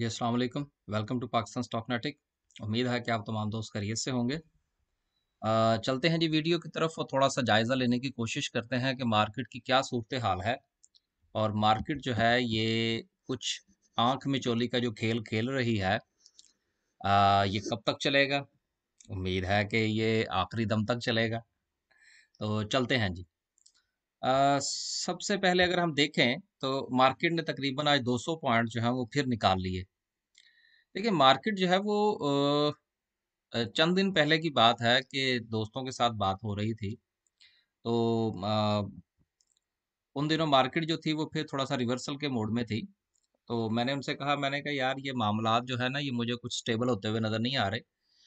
Ji Aslam welcome to Pakistan स्टॉकनेटिक उम्मीद है कि आप तमाम दोस्त खरीद से होंगे चलते हैं जी वीडियो की तरफ और थोड़ा सा जायज़ा लेने की कोशिश करते हैं कि मार्केट की क्या सूरत हाल है और मार्केट जो है ये कुछ आंख में चोली का जो खेल खेल रही है आ, ये कब तक चलेगा उम्मीद है कि ये आखिरी दम तक चलेगा तो चलते हैं जी सबसे पहले अगर हम देखें तो मार्केट ने तकरीबन आज 200 पॉइंट जो है वो फिर निकाल लिए। देखिए मार्केट जो है वो चंद दिन पहले की बात है कि दोस्तों के साथ बात हो रही थी। तो उन दिनों मार्केट जो थी वो फिर थोड़ा-सा रिवर्सल के मोड में थी। तो मैंने उनसे कहा मैंने कहा यार ये मामलात जो है ना ये मुझे कुछ स्टेबल होते हुए नज़र नहीं आ रहे।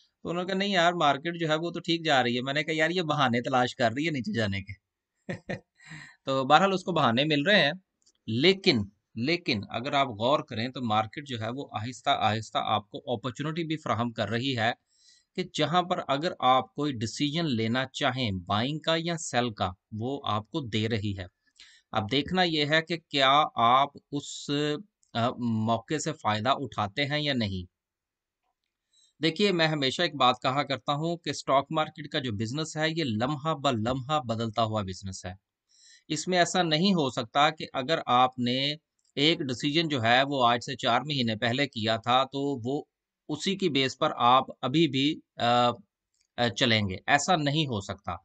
तो उन्होंने कहा नहीं यार मार्केट जो है वो तो ठीक जा रही है। मैंने कहा यार ये बहाने तलाश कर रही है नीचे जाने के। तो बहरहाल उसको बहाने मिल रहे हैं लेकिन लेकिन अगर आप गौर करें तो मार्केट जो है वो आहिस्ता आहिस्ता आपको अपॉर्चुनिटी भी फ्राहम कर रही है कि जहां पर अगर आप कोई डिसीजन लेना चाहें बाइंग का या सेल का वो आपको दे रही है अब देखना यह है कि क्या आप उस मौके से फ़ायदा उठाते हैं या नहीं देखिए मैं हमेशा एक बात कहा करता हूं कि स्टॉक मार्केट का जो बिज़नेस है ये लम्हा ब लम्हा बदलता हुआ बिज़नेस है इसमें ऐसा नहीं हो सकता कि अगर आपने एक डिसीजन जो है वो आज से चार महीने पहले किया था तो वो उसी की बेस पर आप अभी भी चलेंगे ऐसा नहीं हो सकता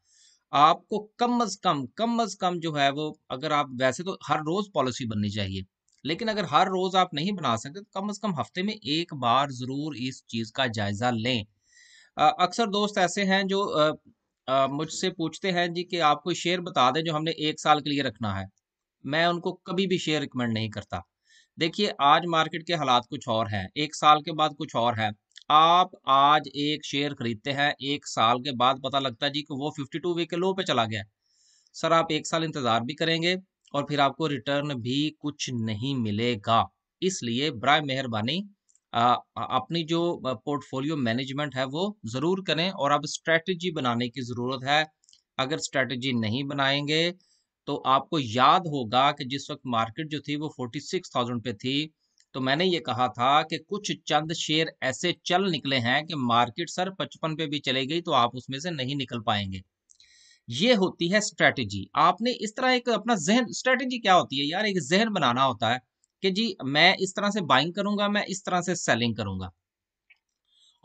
आपको कम अज कम कम अज कम जो है वो अगर आप वैसे तो हर रोज पॉलिसी बननी चाहिए लेकिन अगर हर रोज आप नहीं बना सकते तो कम अज कम हफ्ते में एक बार जरूर इस चीज का जायजा लें अक्सर दोस्त ऐसे हैं जो मुझसे पूछते हैं जी कि आपको शेयर बता दें जो हमने एक साल के लिए रखना है मैं उनको कभी भी शेयर रिकमेंड नहीं करता देखिए आज मार्केट के हालात कुछ और हैं एक साल के बाद कुछ और है आप आज एक शेयर खरीदते हैं एक साल के बाद पता लगता है जी कि वो फिफ्टी टू वीक के लो पे चला गया सर आप एक साल इंतज़ार भी करेंगे और फिर आपको रिटर्न भी कुछ नहीं मिलेगा इसलिए बर मेहरबानी अपनी जो पोर्टफोलियो मैनेजमेंट है वो ज़रूर करें और अब स्ट्रेटजी बनाने की ज़रूरत है अगर स्ट्रेटजी नहीं बनाएंगे तो आपको याद होगा कि जिस वक्त मार्केट जो थी वो फोर्टी सिक्स थाउजेंड पे थी तो मैंने ये कहा था कि कुछ चंद शेयर ऐसे चल निकले हैं कि मार्केट सर पचपन पे भी चले गई तो आप उसमें से नहीं निकल पाएंगे ये होती है स्ट्रेटजी आपने इस तरह एक अपना जहन स्ट्रेटजी क्या होती है यार एक जहन बनाना होता है कि जी मैं इस तरह से बाइंग करूंगा मैं इस तरह से सेलिंग करूंगा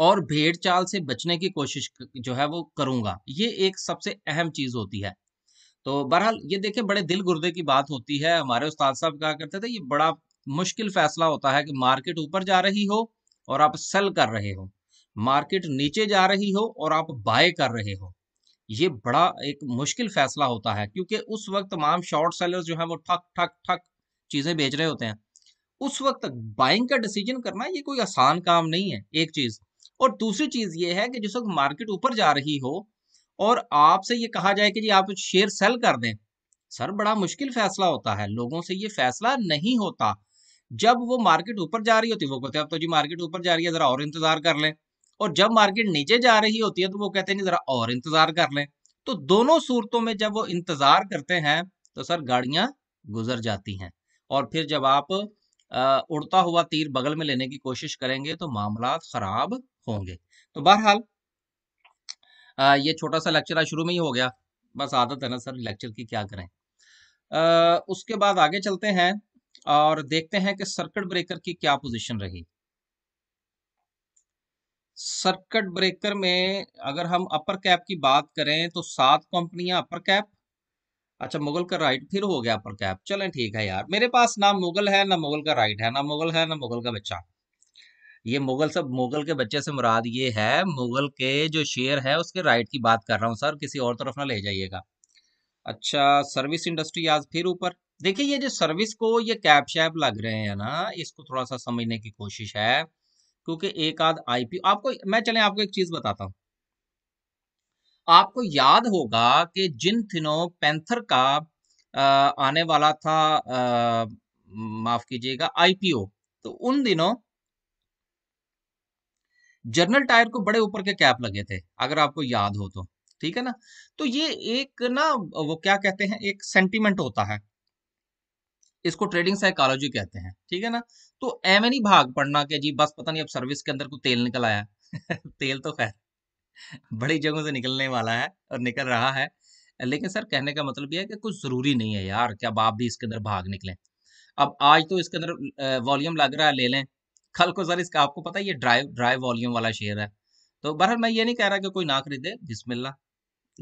और भेड़ चाल से बचने की कोशिश जो है वो करूंगा ये एक सबसे अहम चीज होती है तो बहरहाल ये देखें बड़े दिल गुर्दे की बात होती है हमारे उस्ताद साहब क्या करते थे ये बड़ा मुश्किल फैसला होता है कि मार्केट ऊपर जा रही हो और आप सेल कर रहे हो मार्केट नीचे जा रही हो और आप बाय कर रहे हो ये बड़ा एक मुश्किल फैसला होता है क्योंकि उस वक्त तमाम शॉर्ट सेलर्स जो है वो ठक ठक ठक चीज़ें बेच रहे होते हैं उस वक्त तक बाइंग का डिसीजन करना ये कोई आसान काम नहीं है एक चीज़ और दूसरी चीज़ ये है कि जिस वक्त मार्केट ऊपर जा रही हो और आपसे ये कहा जाए कि जी आप शेयर सेल कर दें सर बड़ा मुश्किल फैसला होता है लोगों से ये फैसला नहीं होता जब वो मार्केट ऊपर जा रही होती है वो कहते हैं अब तो जी मार्केट ऊपर जा रही है ज़रा और इंतज़ार कर लें और जब मार्केट नीचे जा रही होती है तो वो कहते हैं ज़रा और इंतज़ार कर लें तो दोनों सूरतों में जब वो इंतज़ार करते हैं तो सर गाड़ियां गुजर जाती हैं और फिर जब आप उड़ता हुआ तीर बगल में लेने की कोशिश करेंगे तो मामला खराब होंगे तो बहरहाल ये छोटा सा लेक्चर आज शुरू में ही हो गया बस आदत है ना सर लेक्चर की क्या करें आ, उसके बाद आगे चलते हैं और देखते हैं कि सर्किट ब्रेकर की क्या पोजीशन रही सर्किट ब्रेकर में अगर हम अपर कैप की बात करें तो सात कंपनियां अपर कैप अच्छा मुगल का राइट फिर हो गया अपर कैप चलें ठीक है यार मेरे पास ना मुगल है ना मुगल का राइट है ना मुगल है ना मुगल का बच्चा ये मुगल सब मुगल के बच्चे से मुराद ये है मुगल के जो शेयर है उसके राइट की बात कर रहा हूँ सर किसी और तरफ ना ले जाइएगा अच्छा सर्विस इंडस्ट्री आज फिर ऊपर देखिए ये जो सर्विस को ये कैप शैप लग रहे हैं ना इसको थोड़ा सा समझने की कोशिश है क्योंकि एक आध आईपीओ आपको मैं चले आपको एक चीज बताता हूँ आपको याद होगा कि जिन दिनों पैंथर का आने वाला था माफ कीजिएगा आईपीओ तो उन दिनों जर्नल टायर को बड़े ऊपर के कैप लगे थे अगर आपको याद हो तो ठीक है ना तो ये एक ना वो क्या कहते हैं एक सेंटिमेंट होता है इसको ट्रेडिंग साइकोलॉजी कहते हैं ठीक है ना तो एम नहीं भाग पड़ना के जी बस पता नहीं अब सर्विस के अंदर को तेल निकल आया तेल तो खैर बड़ी जगहों से निकलने वाला है और निकल रहा है लेकिन सर कहने का मतलब यह है कि कुछ ज़रूरी नहीं है यार क्या अब आप भी इसके अंदर भाग निकलें अब आज तो इसके अंदर वॉल्यूम लग रहा है ले लें कल को सर इसका आपको पता है ये ड्राइव ड्राइव वॉल्यूम वाला शेयर है तो बहरहाल मैं ये नहीं कह रहा कि कोई ना खरीदे बिस्मिल्ला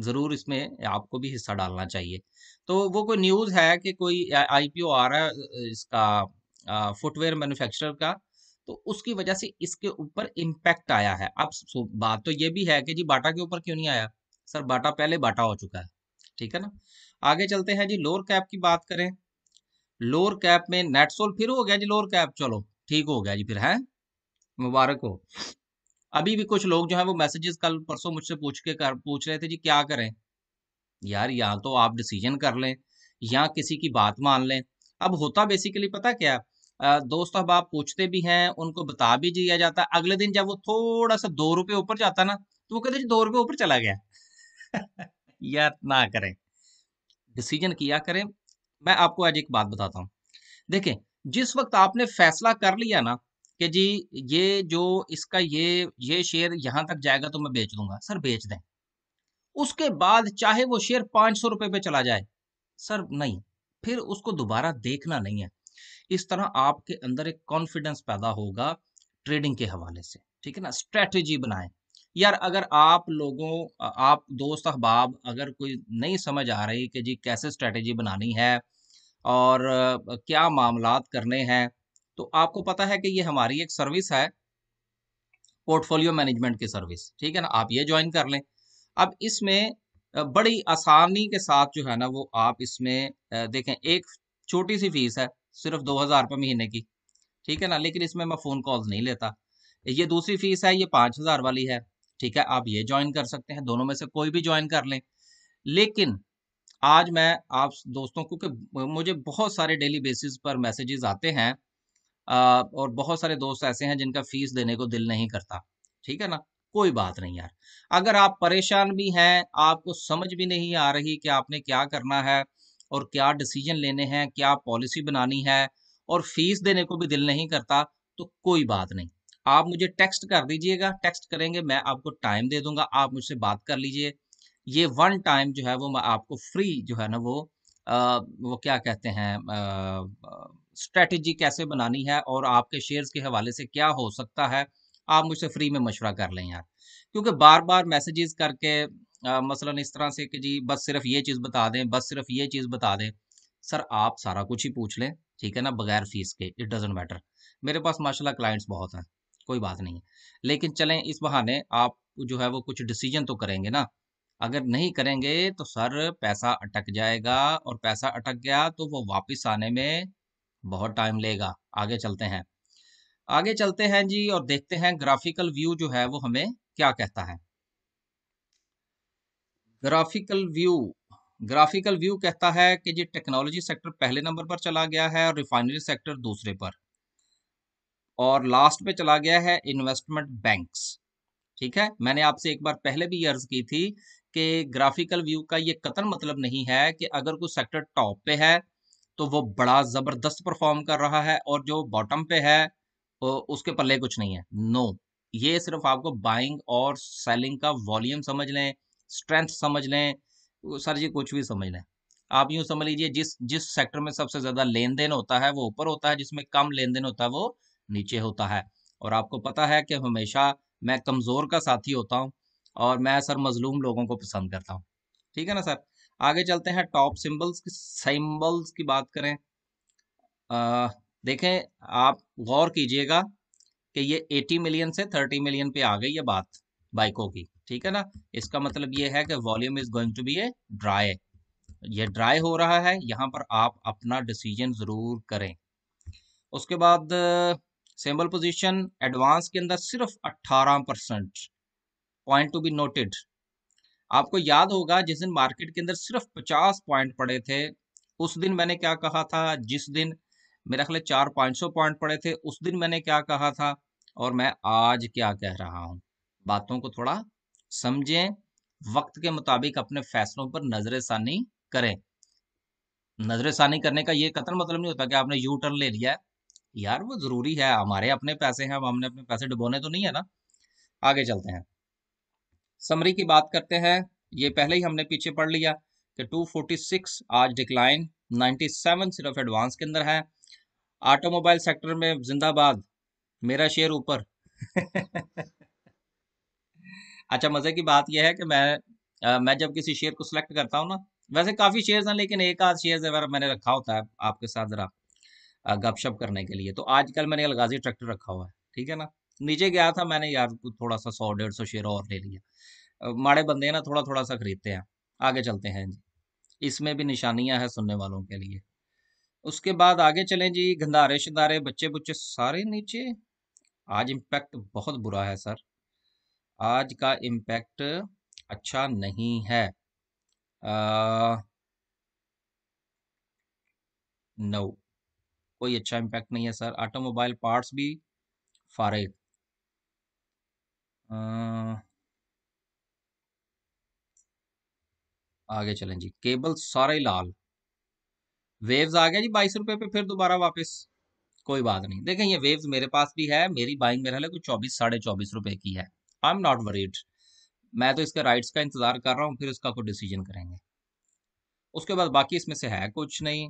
ज़रूर इसमें आपको भी हिस्सा डालना चाहिए तो वो कोई न्यूज़ है कि कोई आईपीओ आ रहा है इसका फुटवेयर मैन्युफैक्चरर का तो उसकी वजह से इसके ऊपर इम्पैक्ट आया है अब बात तो ये भी है कि जी बाटा के ऊपर क्यों नहीं आया सर बाटा पहले बाटा हो चुका है ठीक है ना आगे चलते हैं जी लोअर कैप की बात करें लोअर कैप में नेटसोल फिर हो गया जी लोअर कैप चलो ठीक हो गया जी फिर है मुबारक हो अभी भी कुछ लोग जो है वो मैसेजेस कल परसों मुझसे पूछ के कर पूछ रहे थे जी क्या करें यार या तो आप डिसीजन कर लें या किसी की बात मान लें अब होता बेसिकली पता क्या दोस्त अहबाब पूछते भी हैं उनको बता भी दिया जाता है अगले दिन जब वो थोड़ा सा दो रुपये ऊपर जाता ना तो वो कहते जी दो रुपये ऊपर चला गया यार ना करें डिसीजन किया करें मैं आपको आज एक बात बताता हूँ देखें जिस वक्त आपने फैसला कर लिया ना कि जी ये जो इसका ये ये शेयर यहाँ तक जाएगा तो मैं बेच दूंगा सर बेच दें उसके बाद चाहे वो शेयर पाँच सौ रुपये पे चला जाए सर नहीं फिर उसको दोबारा देखना नहीं है इस तरह आपके अंदर एक कॉन्फिडेंस पैदा होगा ट्रेडिंग के हवाले से ठीक है ना स्ट्रेटेजी बनाएं यार अगर आप लोगों आप दोस्त अहबाब अगर कोई नहीं समझ आ रही कि जी कैसे स्ट्रेटजी बनानी है और क्या मामला करने हैं तो आपको पता है कि ये हमारी एक सर्विस है पोर्टफोलियो मैनेजमेंट की सर्विस ठीक है ना आप ये ज्वाइन कर लें अब इसमें बड़ी आसानी के साथ जो है ना वो आप इसमें देखें एक छोटी सी फीस है सिर्फ दो हज़ार रुपये महीने की ठीक है ना लेकिन इसमें मैं फ़ोन कॉल्स नहीं लेता ये दूसरी फीस है ये पाँच हज़ार वाली है ठीक है आप ये ज्वाइन कर सकते हैं दोनों में से कोई भी ज्वाइन कर लें लेकिन आज मैं आप दोस्तों को मुझे बहुत सारे डेली बेसिस पर मैसेजेस आते हैं और बहुत सारे दोस्त ऐसे हैं जिनका फीस देने को दिल नहीं करता ठीक है ना कोई बात नहीं यार अगर आप परेशान भी हैं आपको समझ भी नहीं आ रही कि आपने क्या करना है और क्या डिसीजन लेने हैं क्या पॉलिसी बनानी है और फीस देने को भी दिल नहीं करता तो कोई बात नहीं आप मुझे टेक्स्ट कर दीजिएगा टेक्स्ट करेंगे मैं आपको टाइम दे दूंगा आप मुझसे बात कर लीजिए ये वन टाइम जो है वो मैं आपको फ्री जो है ना वो आ, वो क्या कहते हैं स्ट्रेटजी कैसे बनानी है और आपके शेयर्स के हवाले से क्या हो सकता है आप मुझसे फ्री में मशवरा कर लें यार क्योंकि बार बार मैसेजेस करके मसला मसलन इस तरह से कि जी बस सिर्फ ये चीज़ बता दें बस सिर्फ ये चीज़ बता दें सर आप सारा कुछ ही पूछ लें ठीक है ना बगैर फीस के इट डजेंट मैटर मेरे पास माशाल्लाह क्लाइंट्स बहुत हैं कोई बात नहीं है लेकिन चलें इस बहाने आप जो है वो कुछ डिसीजन तो करेंगे ना अगर नहीं करेंगे तो सर पैसा अटक जाएगा और पैसा अटक गया तो वो वापस आने में बहुत टाइम लेगा आगे चलते हैं आगे चलते हैं जी और देखते हैं ग्राफिकल व्यू जो है वो हमें क्या कहता है ग्राफिकल व्यू ग्राफिकल व्यू कहता है कि जी टेक्नोलॉजी सेक्टर पहले नंबर पर चला गया है और रिफाइनरी सेक्टर दूसरे पर और लास्ट पे चला गया है इन्वेस्टमेंट बैंक्स ठीक है मैंने आपसे एक बार पहले भी अर्ज की थी कि ग्राफिकल व्यू का ये कतन मतलब नहीं है कि अगर कोई सेक्टर टॉप पे है तो वो बड़ा ज़बरदस्त परफॉर्म कर रहा है और जो बॉटम पे है उसके पल्ले कुछ नहीं है नो no. ये सिर्फ आपको बाइंग और सेलिंग का वॉल्यूम समझ लें स्ट्रेंथ समझ लें सर जी कुछ भी समझ लें आप यूं समझ लीजिए जिस जिस सेक्टर में सबसे ज़्यादा लेन देन होता है वो ऊपर होता है जिसमें कम लेन देन होता है वो नीचे होता है और आपको पता है कि हमेशा मैं कमज़ोर का साथी होता हूँ और मैं सर मजलूम लोगों को पसंद करता हूँ ठीक है ना सर आगे चलते हैं टॉप सिंबल्स की सिंबल्स की बात करें आ, देखें आप गौर कीजिएगा कि ये 80 मिलियन से 30 मिलियन पे आ गई ये बात बाइकों की ठीक है ना इसका मतलब ये है कि volume is going to be a dry ये ड्राई हो रहा है यहाँ पर आप अपना डिसीजन ज़रूर करें उसके बाद सिंबल पोजीशन एडवांस के अंदर सिर्फ 18 percent point to be noted आपको याद होगा जिस दिन मार्केट के अंदर सिर्फ 50 पॉइंट पड़े थे उस दिन मैंने क्या कहा था जिस दिन मेरा ख्याल चार पाँच सौ पॉइंट पड़े थे उस दिन मैंने क्या कहा था और मैं आज क्या कह रहा हूँ बातों को थोड़ा समझें वक्त के मुताबिक अपने फैसलों पर नजर करें नजर करने का ये कतल मतलब नहीं होता कि आपने यू टर्न ले लिया है यार वो जरूरी है हमारे अपने पैसे हैं हमने अपने पैसे डुबोने तो नहीं है ना आगे चलते हैं समरी की बात करते हैं ये पहले ही हमने पीछे पढ़ लिया कि 246 आज डिक्लाइन 97 सिर्फ एडवांस के अंदर है ऑटोमोबाइल सेक्टर में जिंदाबाद मेरा शेयर ऊपर अच्छा मज़े की बात यह है कि मैं आ, मैं जब किसी शेयर को सिलेक्ट करता हूँ ना वैसे काफ़ी शेयर हैं लेकिन एक आध शेयर अगर मैंने रखा होता है आपके साथ ज़रा गपशप करने के लिए तो आजकल मैंने अलगाजी ट्रैक्टर रखा हुआ है ठीक है ना नीचे गया था मैंने यार थोड़ा सा सौ डेढ़ सौ शेयर और ले लिया माड़े बंदे ना थोड़ा थोड़ा सा खरीदते हैं आगे चलते हैं जी इसमें भी निशानियां हैं सुनने वालों के लिए उसके बाद आगे चलें जी गंधारे शिदारे बच्चे बुच्चे सारे नीचे आज इम्पैक्ट बहुत बुरा है सर आज का इम्पैक्ट अच्छा नहीं है नो no. कोई अच्छा इम्पैक्ट नहीं है सर ऑटोमोबाइल पार्ट्स भी फारेग आगे चलें जी केबल सारे लाल वेव्स आ गया जी बाईस रुपए पे फिर दोबारा वापस कोई बात नहीं देखें ये वेव्स मेरे पास भी है मेरी बाइंग मेरे हाल कुछ चौबीस साढ़े चौबीस रुपए की है आई एम नॉट वरीड मैं तो इसके राइट्स का इंतज़ार कर रहा हूँ फिर उसका कोई डिसीजन करेंगे उसके बाद बाकी इसमें से है कुछ नहीं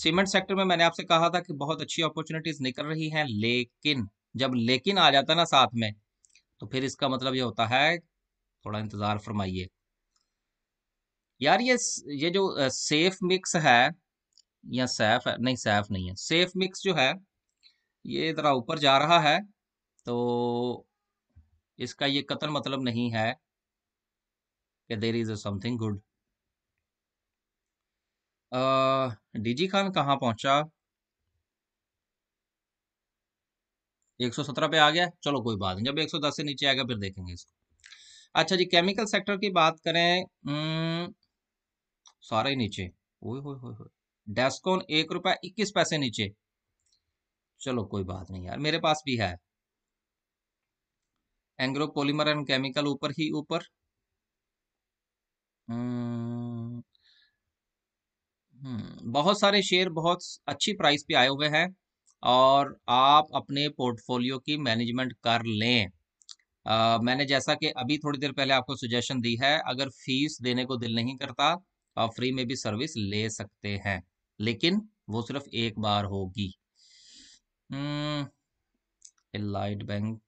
सीमेंट सेक्टर में मैंने आपसे कहा था कि बहुत अच्छी अपॉर्चुनिटीज निकल रही हैं लेकिन जब लेकिन आ जाता है ना साथ में तो फिर इसका मतलब ये होता है थोड़ा इंतज़ार फरमाइए यार ये ये जो सेफ मिक्स है या सैफ है नहीं सैफ नहीं है सेफ मिक्स जो है ये ज़रा ऊपर जा रहा है तो इसका ये कतल मतलब नहीं है कि there is anything something good DG Khan कहाँ पहुंचा 117 पे आ गया चलो कोई बात नहीं जब 110 से नीचे आएगा फिर देखेंगे इसको अच्छा जी केमिकल सेक्टर की बात करें सारा ही नीचे डेस्कोन एक रुपया इक्कीस पैसे नीचे चलो कोई बात नहीं यार मेरे पास भी है एंग्रो पॉलीमर एंड केमिकल ऊपर ही ऊपर हम्म, हम्म, बहुत सारे शेयर बहुत अच्छी प्राइस पे आए हुए हैं और आप अपने पोर्टफोलियो की मैनेजमेंट कर लें आ, मैंने जैसा कि अभी थोड़ी देर पहले आपको सुजेशन दी है अगर फीस देने को दिल नहीं करता आप फ्री में भी सर्विस ले सकते हैं लेकिन वो सिर्फ एक बार होगी लाइट हम्म, बैंक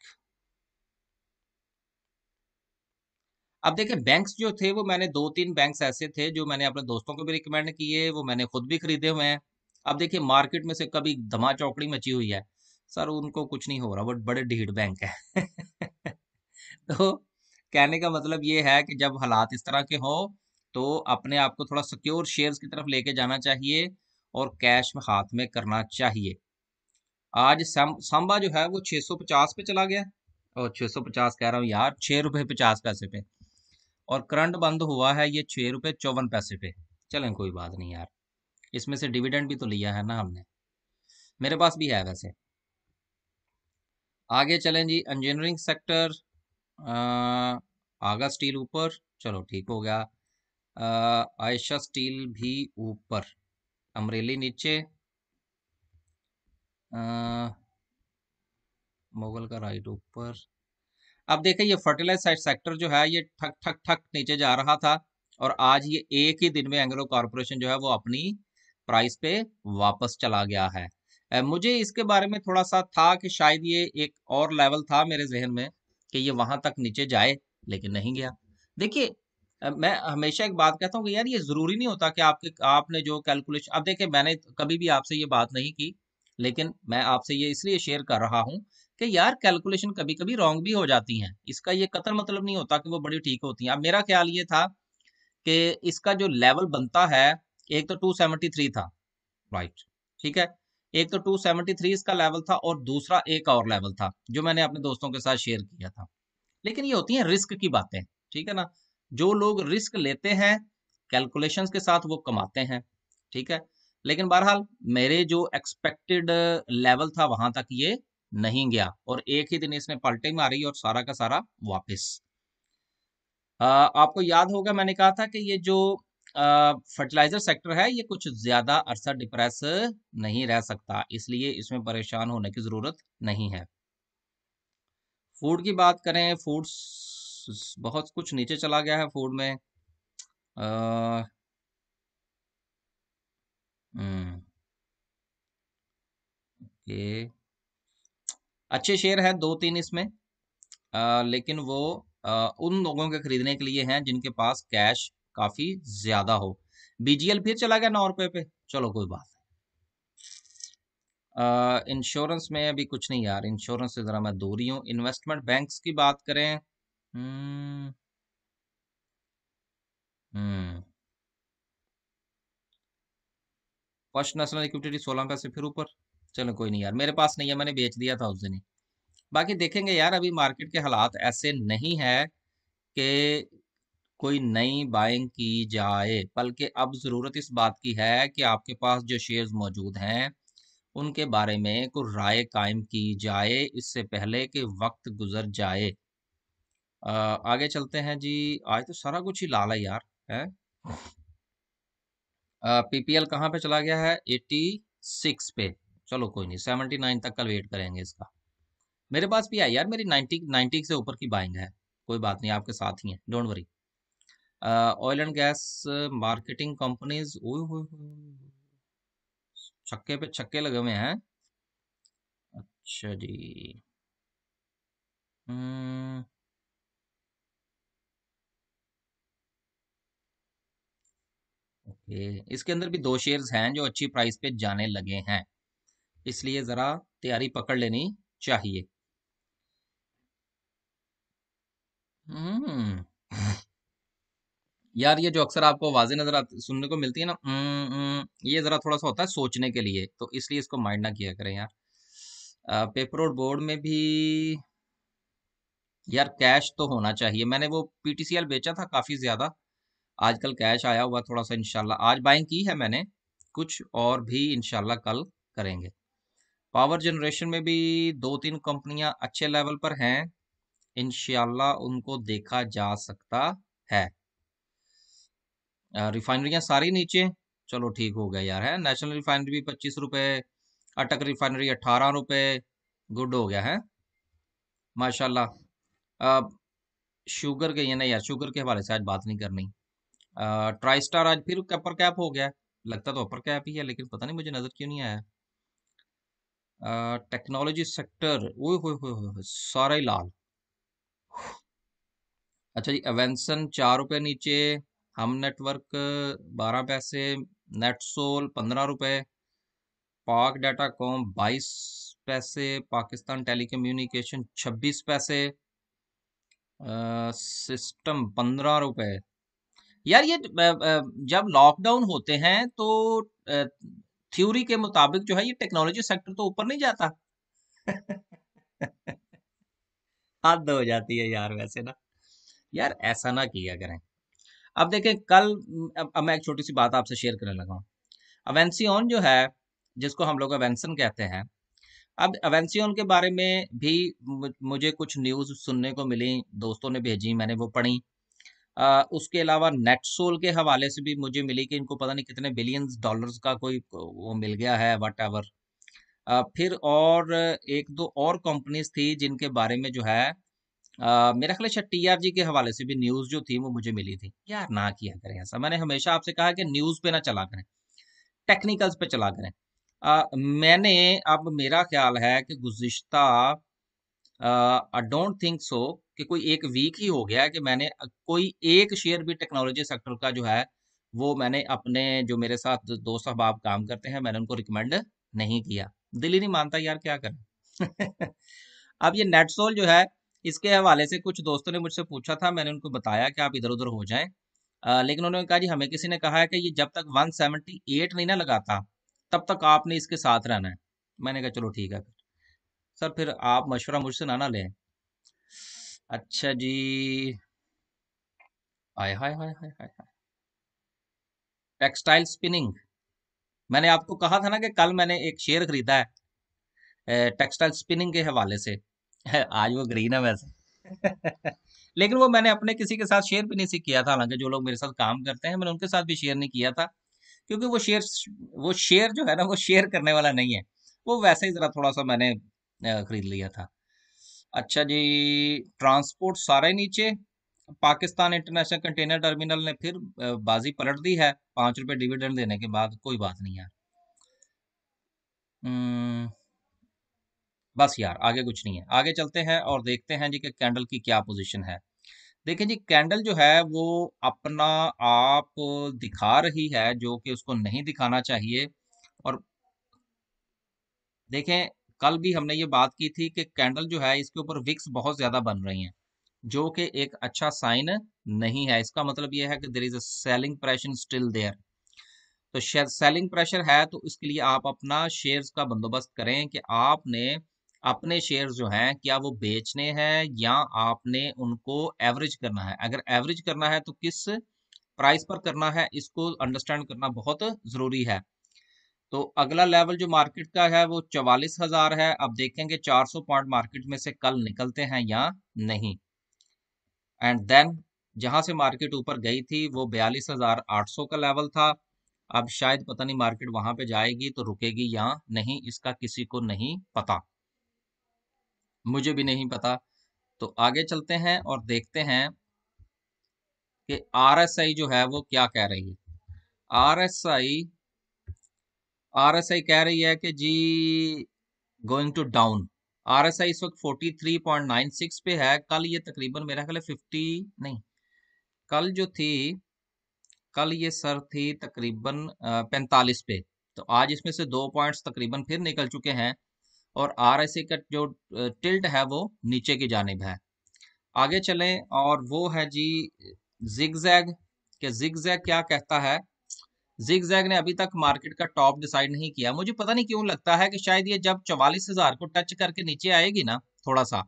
अब देखिए बैंक्स जो थे वो मैंने दो तीन बैंक्स ऐसे थे जो मैंने अपने दोस्तों को भी रिकमेंड किए वो मैंने खुद भी खरीदे हुए हैं अब देखिए मार्केट में से कभी धमा चौकड़ी मची हुई है सर उनको कुछ नहीं हो रहा बट बड़े ढीढ़ बैंक है तो कहने का मतलब ये है कि जब हालात इस तरह के हों तो अपने आप को थोड़ा सिक्योर शेयर्स की तरफ लेके जाना चाहिए और कैश में हाथ में करना चाहिए आज सांबा जो है वो 650 पे चला गया और 650 कह रहा हूँ यार छः रुपये पचास पैसे पे और करंट बंद हुआ है ये छः रुपये चौवन पैसे पे चलें कोई बात नहीं यार इसमें से डिविडेंड भी तो लिया है ना हमने मेरे पास भी है वैसे आगे चलें जी इंजीनियरिंग सेक्टर आगा स्टील ऊपर चलो ठीक हो गया आयशा स्टील भी ऊपर अमरेली नीचे आ, मुगल का राइट ऊपर अब देखें ये फर्टिलाइज सेक्टर जो है ये ठक ठक ठक नीचे जा रहा था और आज ये एक ही दिन में एंग्लो कॉरपोरेशन जो है वो अपनी प्राइस पे वापस चला गया है मुझे इसके बारे में थोड़ा सा था कि शायद ये एक और लेवल था मेरे जहन में कि ये वहां तक नीचे जाए लेकिन नहीं गया देखिए मैं हमेशा एक बात कहता हूँ कि यार ये जरूरी नहीं होता कि आपके आपने जो कैलकुलेशन अब देखिए मैंने कभी भी आपसे ये बात नहीं की लेकिन मैं आपसे ये इसलिए शेयर कर रहा हूँ कि यार कैलकुलेशन कभी कभी रॉन्ग भी हो जाती हैं इसका ये कतर मतलब नहीं होता कि वो बड़ी ठीक होती हैं अब मेरा ख्याल ये था कि इसका जो लेवल बनता है एक तो 273 था राइट ठीक है एक तो 273 इसका लेवल था और दूसरा एक और लेवल था जो मैंने अपने दोस्तों के साथ शेयर किया था लेकिन ये होती हैं रिस्क की बातें ठीक है ना जो लोग रिस्क लेते हैं कैलकुलेशन के साथ वो कमाते हैं ठीक है लेकिन बहरहाल मेरे जो एक्सपेक्टेड लेवल था वहां तक ये नहीं गया और एक ही दिन इसमें पलटे मारी आ रही और सारा का सारा वापिस आपको याद होगा मैंने कहा था कि ये जो फर्टिलाइजर सेक्टर है ये कुछ ज्यादा अरसा डिप्रेस नहीं रह सकता इसलिए इसमें परेशान होने की जरूरत नहीं है फूड की बात करें फूड बहुत कुछ नीचे चला गया है फूड में आ, हम्म। ओके अच्छे शेयर हैं दो तीन इसमें आ, लेकिन वो आ, उन लोगों के खरीदने के लिए हैं जिनके पास कैश काफी ज्यादा हो बीजीएल फिर चला गया नौ रुपए पे चलो कोई बात नहीं इंश्योरेंस में अभी कुछ नहीं यार इंश्योरेंस से जरा मैं दूरी हूँ इन्वेस्टमेंट बैंक्स की बात करें हम्म फर्स्ट नेशनल इक्विटी सोलह पैसे फिर ऊपर चलो कोई नहीं यार मेरे पास नहीं है मैंने बेच दिया था उस दिन ही बाकी देखेंगे यार अभी मार्केट के हालात ऐसे नहीं है कि कोई नई बाइंग की जाए बल्कि अब ज़रूरत इस बात की है कि आपके पास जो शेयर्स मौजूद हैं उनके बारे में कोई राय कायम की जाए इससे पहले कि वक्त गुजर जाए आ, आगे चलते हैं जी आज तो सारा कुछ ही लाल है यार है पीपीएल कहाँ पे चला गया है एटी सिक्स पे चलो कोई नहीं सेवेंटी नाइन तक कल वेट करेंगे इसका मेरे पास भी है यार मेरी नाइन्टी नाइन्टी से ऊपर की बाइंग है कोई बात नहीं आपके साथ ही है don't worry oil and gas marketing companies छक्के पे छक्के लगे हुए हैं अच्छा जी हम्म। ओके इसके अंदर भी दो शेयर्स हैं जो अच्छी प्राइस पे जाने लगे हैं इसलिए ज़रा तैयारी पकड़ लेनी चाहिए हम्म। यार ये जो अक्सर आपको आवाज़ें नज़र सुनने को मिलती है ना हम्म, हम्म, ये ज़रा थोड़ा सा होता है सोचने के लिए तो इसलिए इसको माइंड ना किया करें यार पेपर और बोर्ड में भी यार कैश तो होना चाहिए मैंने वो पीटीसीएल बेचा था काफ़ी ज़्यादा आजकल कैश आया हुआ थोड़ा सा इनशाला आज बाइंग की है मैंने कुछ और भी इनशाला कल करेंगे पावर जनरेशन में भी दो तीन कंपनियां अच्छे लेवल पर हैं इनशाला उनको देखा जा सकता है रिफाइनरियां सारी नीचे चलो ठीक हो गया यार है नेशनल रिफाइनरी भी पच्चीस रुपए अटक रिफाइनरी अट्ठारह रुपए गुड हो गया है माशाल्लाह शुगर के ये नहीं यार शुगर के हवाले से आज बात नहीं करनी ट्राई स्टार आज फिर अपर कैप हो गया लगता तो अपर कैप ही है लेकिन पता नहीं मुझे नज़र क्यों नहीं आया टेक्नोलॉजी सेक्टर ओ हो सारा ही लाल अच्छा जी एवेंसन चार रुपये नीचे हम नेटवर्क बारह पैसे नेटसोल पंद्रह रुपये पाक डाटा कॉम बाईस पैसे पाकिस्तान टेलीकम्युनिकेशन छब्बीस पैसे सिस्टम पंद्रह रुपये यार ये जब लॉकडाउन होते हैं तो थ्योरी के मुताबिक जो है ये टेक्नोलॉजी सेक्टर तो ऊपर नहीं जाता हद हो जाती है यार वैसे ना यार ऐसा ना किया करें अब देखें कल अब, अब मैं एक छोटी सी बात आपसे शेयर करने लगा अवेंसियन जो है जिसको हम लोग अवेंसन कहते हैं अब अवेंसियन के बारे में भी मुझे कुछ न्यूज़ सुनने को मिली दोस्तों ने भेजी मैंने वो पढ़ी आ, उसके अलावा नेटसोल के हवाले से भी मुझे मिली कि इनको पता नहीं कितने बिलियंस डॉलर्स का कोई वो मिल गया है वट एवर फिर और एक दो और कंपनीज थी जिनके बारे में जो है मेरा ख्याल टी आर जी के हवाले से भी न्यूज जो थी वो मुझे मिली थी यार ना किया करें ऐसा मैंने हमेशा आपसे कहा कि न्यूज पे ना चला करें टेक्निकल्स पे चला करें आ, मैंने अब मेरा ख्याल है कि गुजश्ता आई डोंट थिंक सो कि कोई एक वीक ही हो गया कि मैंने कोई एक शेयर भी टेक्नोलॉजी सेक्टर का जो है वो मैंने अपने जो मेरे साथ दोस्त अहबाब काम करते हैं मैंने उनको रिकमेंड नहीं किया दिल ही नहीं मानता यार क्या करें अब ये नेटसोल जो है इसके हवाले से कुछ दोस्तों ने मुझसे पूछा था मैंने उनको बताया कि आप इधर उधर हो जाएं आ, लेकिन उन्होंने कहा जी हमें किसी ने कहा है कि ये जब तक 178 नहीं ना लगाता तब तक आपने इसके साथ रहना है मैंने कहा चलो ठीक है फिर सर फिर आप मशवरा मुझसे ना ना लें अच्छा जी हाय हाय हाय हाय हाय हाय टेक्सटाइल स्पिनिंग मैंने आपको कहा था ना कि कल मैंने एक शेयर खरीदा है टेक्सटाइल स्पिनिंग के हवाले से आज वो ग्रीन है वैसे लेकिन वो मैंने अपने किसी के साथ शेयर भी नहीं किया था हालांकि जो लोग मेरे साथ काम करते हैं मैंने उनके साथ भी शेयर नहीं किया था क्योंकि वो शेयर वो शेयर जो है ना वो शेयर करने वाला नहीं है वो वैसे ही ज़रा थोड़ा सा मैंने ख़रीद लिया था अच्छा जी ट्रांसपोर्ट सारे नीचे पाकिस्तान इंटरनेशनल कंटेनर टर्मिनल ने फिर बाजी पलट दी है पांच रुपये डिविडेंड देने के बाद कोई बात नहीं है हम्म, बस यार आगे कुछ नहीं है आगे चलते हैं और देखते हैं जी कि कैंडल की क्या पोजीशन है देखें जी कैंडल जो है वो अपना आप दिखा रही है जो कि उसको नहीं दिखाना चाहिए और देखें कल भी हमने ये बात की थी कि कैंडल जो है इसके ऊपर विक्स बहुत ज़्यादा बन रही हैं जो कि एक अच्छा साइन नहीं है इसका मतलब यह है कि there is a selling pressure still there तो सेलिंग प्रेशर है तो इसके लिए आप अपना शेयर्स का बंदोबस्त करें कि आपने अपने शेयर्स जो हैं क्या वो बेचने हैं या आपने उनको एवरेज करना है अगर एवरेज करना है तो किस प्राइस पर करना है इसको अंडरस्टैंड करना बहुत ज़रूरी है तो अगला लेवल जो मार्केट का है वो चवालीस हजार है अब देखेंगे 400 पॉइंट मार्केट में से कल निकलते हैं या नहीं एंड देन जहां से मार्केट ऊपर गई थी वो बयालीस हजार आठ सौ का लेवल था अब शायद पता नहीं मार्केट वहां पे जाएगी तो रुकेगी या नहीं इसका किसी को नहीं पता मुझे भी नहीं पता तो आगे चलते हैं और देखते हैं कि आर जो है वो क्या कह रही है आर आई कह रही है कि जी गोइंग टू डाउन आई इस वक्त 43.96 पे है कल ये तकरीबन मेरा ख्याल फिफ्टी 50 नहीं कल जो थी कल ये सर थी तकरीबन 45 पे तो आज इसमें से दो पॉइंट्स तकरीबन फिर निकल चुके हैं और आर का जो टिल्ट है वो नीचे की जानब है आगे चलें और वो है जी जिग जैग के जिग जैग क्या कहता है जिग जैग ने अभी तक मार्केट का टॉप डिसाइड नहीं किया मुझे पता नहीं क्यों लगता है कि शायद ये जब चवालीस हजार को टच करके नीचे आएगी ना थोड़ा सा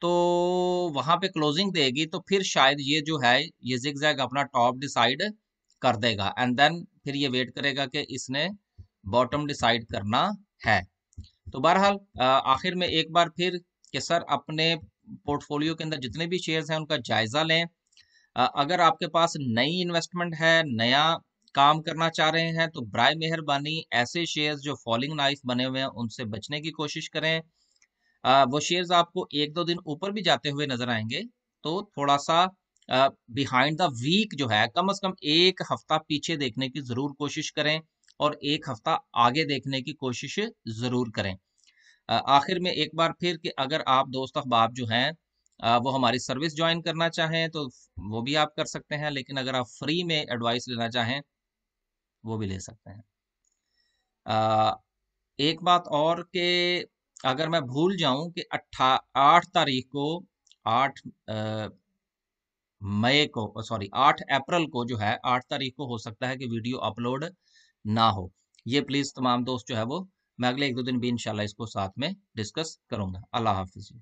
तो वहां पे क्लोजिंग देगी तो फिर शायद ये जो है ये जिग जैग अपना टॉप डिसाइड कर देगा एंड देन फिर ये वेट करेगा कि इसने बॉटम डिसाइड करना है तो बहरहाल आखिर में एक बार फिर कि सर अपने पोर्टफोलियो के अंदर जितने भी शेयर्स हैं उनका जायजा लें अगर आपके पास नई इन्वेस्टमेंट है नया काम करना चाह रहे हैं तो ब्राय मेहरबानी ऐसे शेयर्स जो फॉलिंग नाइफ बने हुए हैं उनसे बचने की कोशिश करें आ, वो शेयर्स आपको एक दो दिन ऊपर भी जाते हुए नजर आएंगे तो थोड़ा सा बिहाइंड द वीक जो है कम से कम एक हफ्ता पीछे देखने की जरूर कोशिश करें और एक हफ्ता आगे देखने की कोशिश जरूर करें आखिर में एक बार फिर कि अगर आप दोस्त अहबाब जो हैं वो हमारी सर्विस ज्वाइन करना चाहें तो वो भी आप कर सकते हैं लेकिन अगर आप फ्री में एडवाइस लेना चाहें वो भी ले सकते हैं एक बात और के अगर मैं भूल जाऊं कि अट्ठा आठ तारीख को आठ मई को सॉरी आठ अप्रैल को जो है आठ तारीख को हो सकता है कि वीडियो अपलोड ना हो ये प्लीज़ तमाम दोस्त जो है वो मैं अगले एक दो दिन भी इंशाल्लाह इसको साथ में डिस्कस करूंगा अल्लाह हाफिज़